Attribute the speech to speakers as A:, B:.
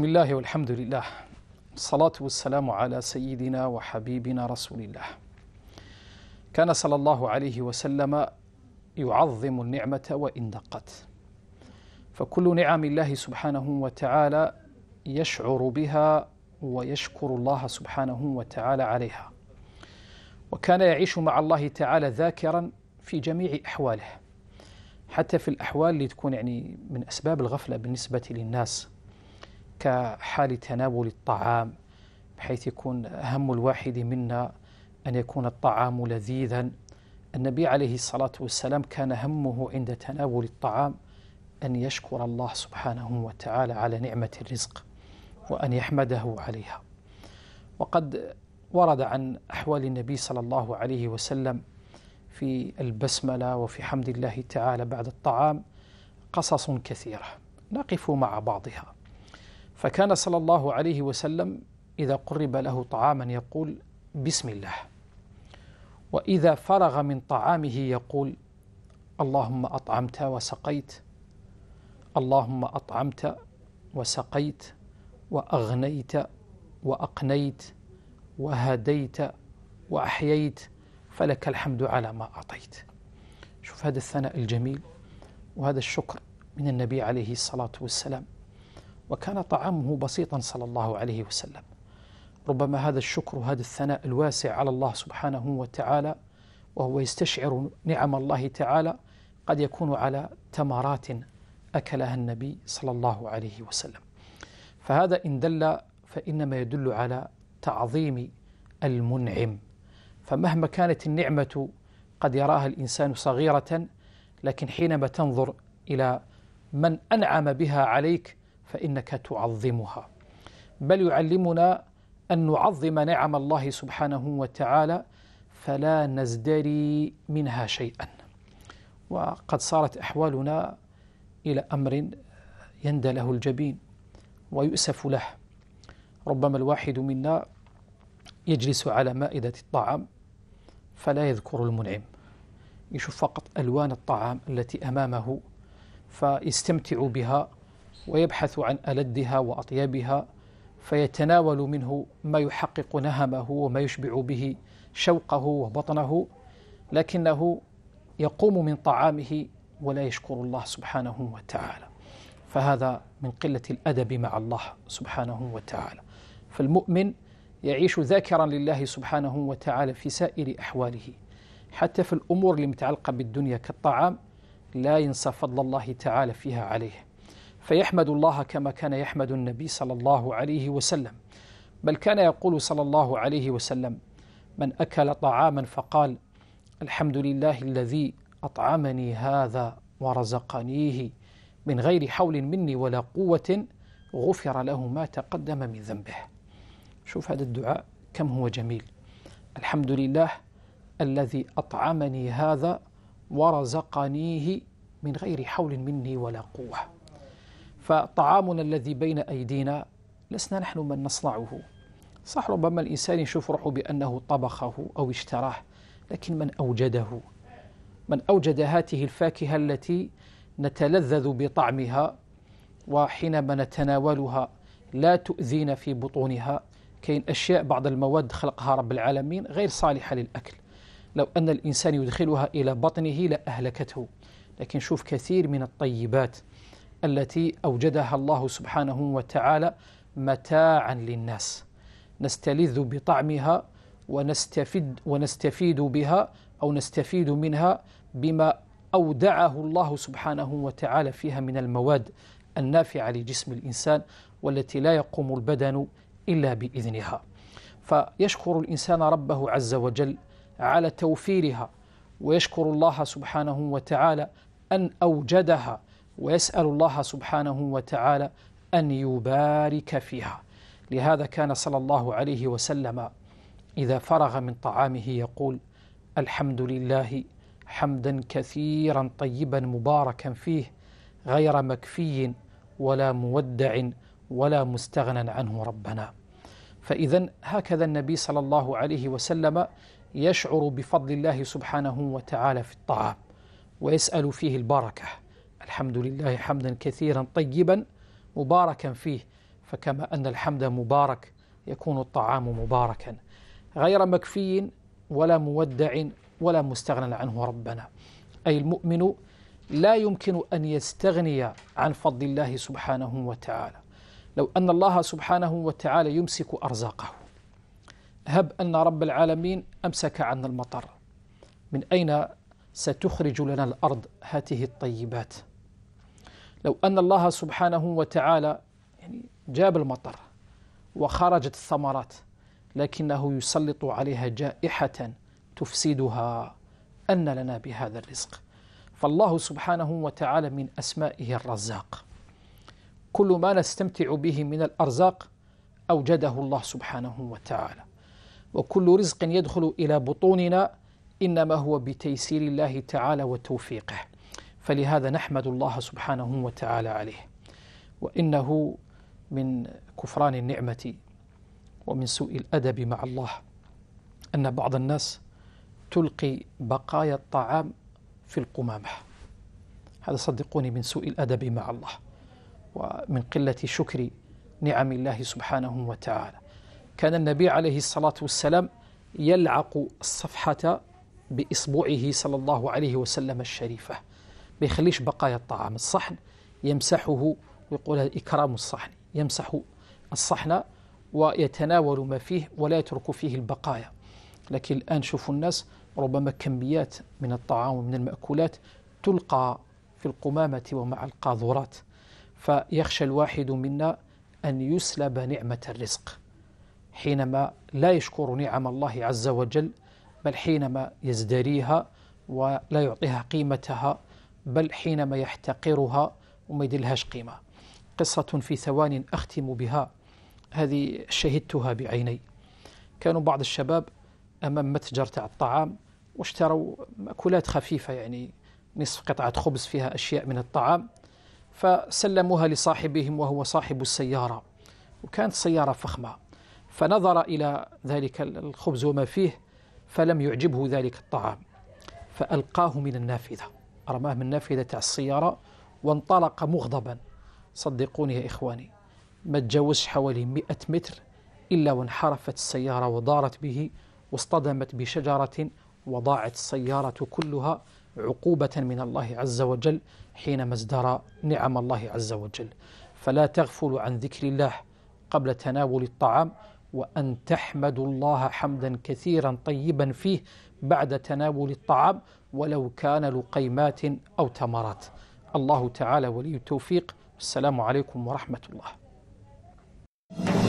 A: بسم الله والحمد لله الصلاة والسلام على سيدنا وحبيبنا رسول الله كان صلى الله عليه وسلم يعظم النعمة وإن دقت فكل نعم الله سبحانه وتعالى يشعر بها ويشكر الله سبحانه وتعالى عليها وكان يعيش مع الله تعالى ذاكرا في جميع أحواله حتى في الأحوال اللي تكون يعني من أسباب الغفلة بالنسبة للناس كحال تناول الطعام بحيث يكون هم الواحد منا أن يكون الطعام لذيذا النبي عليه الصلاة والسلام كان همه عند تناول الطعام أن يشكر الله سبحانه وتعالى على نعمة الرزق وأن يحمده عليها وقد ورد عن أحوال النبي صلى الله عليه وسلم في البسملة وفي حمد الله تعالى بعد الطعام قصص كثيرة نقف مع بعضها فكان صلى الله عليه وسلم إذا قرب له طعاما يقول بسم الله وإذا فرغ من طعامه يقول اللهم أطعمت وسقيت اللهم أطعمت وسقيت وأغنيت وأقنيت وهديت وأحييت فلك الحمد على ما أعطيت شوف هذا الثناء الجميل وهذا الشكر من النبي عليه الصلاة والسلام وكان طعامه بسيطا صلى الله عليه وسلم ربما هذا الشكر وهذا الثناء الواسع على الله سبحانه وتعالى وهو يستشعر نعم الله تعالى قد يكون على تمرات أكلها النبي صلى الله عليه وسلم فهذا إن دل فإنما يدل على تعظيم المنعم فمهما كانت النعمة قد يراها الإنسان صغيرة لكن حينما تنظر إلى من أنعم بها عليك فإنك تعظمها بل يعلمنا أن نعظم نعم الله سبحانه وتعالى فلا نزدري منها شيئا وقد صارت أحوالنا إلى أمر يندى له الجبين ويؤسف له ربما الواحد منا يجلس على مائدة الطعام فلا يذكر المنعم يشوف فقط ألوان الطعام التي أمامه فيستمتع بها ويبحث عن ألدها وأطيبها فيتناول منه ما يحقق نهمه وما يشبع به شوقه وبطنه لكنه يقوم من طعامه ولا يشكر الله سبحانه وتعالى فهذا من قلة الأدب مع الله سبحانه وتعالى فالمؤمن يعيش ذاكرا لله سبحانه وتعالى في سائر أحواله حتى في الأمور المتعلقة بالدنيا كالطعام لا ينسى فضل الله تعالى فيها عليه فيحمد الله كما كان يحمد النبي صلى الله عليه وسلم بل كان يقول صلى الله عليه وسلم من اكل طعاما فقال الحمد لله الذي اطعمني هذا ورزقنيه من غير حول مني ولا قوه غفر له ما تقدم من ذنبه شوف هذا الدعاء كم هو جميل الحمد لله الذي اطعمني هذا ورزقنيه من غير حول مني ولا قوه فطعامنا الذي بين أيدينا لسنا نحن من نصنعه صح ربما الإنسان يشوف روحه بأنه طبخه أو اشتراه لكن من أوجده من أوجد هاته الفاكهة التي نتلذذ بطعمها وحينما نتناولها لا تؤذينا في بطونها كاين أشياء بعض المواد خلقها رب العالمين غير صالحة للأكل لو أن الإنسان يدخلها إلى بطنه لأهلكته لكن شوف كثير من الطيبات التي أوجدها الله سبحانه وتعالى متاعا للناس نستلذ بطعمها ونستفيد, ونستفيد بها أو نستفيد منها بما أودعه الله سبحانه وتعالى فيها من المواد النافعة لجسم الإنسان والتي لا يقوم البدن إلا بإذنها فيشكر الإنسان ربه عز وجل على توفيرها ويشكر الله سبحانه وتعالى أن أوجدها ويسأل الله سبحانه وتعالى أن يبارك فيها لهذا كان صلى الله عليه وسلم إذا فرغ من طعامه يقول الحمد لله حمدا كثيرا طيبا مباركا فيه غير مكفي ولا مودع ولا مستغنى عنه ربنا فإذا هكذا النبي صلى الله عليه وسلم يشعر بفضل الله سبحانه وتعالى في الطعام ويسأل فيه البركة الحمد لله حمدا كثيرا طيبا مباركا فيه فكما أن الحمد مبارك يكون الطعام مباركا غير مكفي ولا مودع ولا مستغنى عنه ربنا أي المؤمن لا يمكن أن يستغني عن فضل الله سبحانه وتعالى لو أن الله سبحانه وتعالى يمسك أرزاقه هب أن رب العالمين أمسك عنا المطر من أين ستخرج لنا الأرض هاته الطيبات؟ لو أن الله سبحانه وتعالى يعني جاب المطر وخرجت الثمرات لكنه يسلط عليها جائحة تفسدها أن لنا بهذا الرزق فالله سبحانه وتعالى من أسمائه الرزاق كل ما نستمتع به من الأرزاق أوجده الله سبحانه وتعالى وكل رزق يدخل إلى بطوننا إنما هو بتيسير الله تعالى وتوفيقه فلهذا نحمد الله سبحانه وتعالى عليه وإنه من كفران النعمة ومن سوء الأدب مع الله أن بعض الناس تلقي بقايا الطعام في القمامة هذا صدقوني من سوء الأدب مع الله ومن قلة شكر نعم الله سبحانه وتعالى كان النبي عليه الصلاة والسلام يلعق الصفحة بإصبعه صلى الله عليه وسلم الشريفة بيخليش بقايا الطعام الصحن يمسحه ويقول هذا إكرام الصحن يمسح الصحن ويتناول ما فيه ولا يترك فيه البقايا لكن الآن شوفوا الناس ربما كميات من الطعام ومن المأكولات تلقى في القمامة ومع القاذورات فيخشى الواحد منا أن يسلب نعمة الرزق حينما لا يشكر نعم الله عز وجل بل حينما يزدريها ولا يعطيها قيمتها بل حينما يحتقرها وما يدلهاش قيمة قصة في ثوان أختم بها هذه شهدتها بعيني كانوا بعض الشباب أمام متجر تاع الطعام واشتروا مأكولات خفيفة يعني نصف قطعة خبز فيها أشياء من الطعام فسلموها لصاحبهم وهو صاحب السيارة وكانت سيارة فخمة فنظر إلى ذلك الخبز وما فيه فلم يعجبه ذلك الطعام فألقاه من النافذة رماه من النافذة تاع السيارة وانطلق مغضبا صدقوني يا إخواني ما تجاوزش حوالي 100 متر إلا وانحرفت السيارة ودارت به واصطدمت بشجرة وضاعت السيارة كلها عقوبة من الله عز وجل حينما ازدرى نعم الله عز وجل فلا تغفل عن ذكر الله قبل تناول الطعام وأن تحمدوا الله حمدا كثيرا طيبا فيه بعد تناول الطعام ولو كان لقيمات أو تمرات الله تعالى ولي التوفيق السلام عليكم ورحمة الله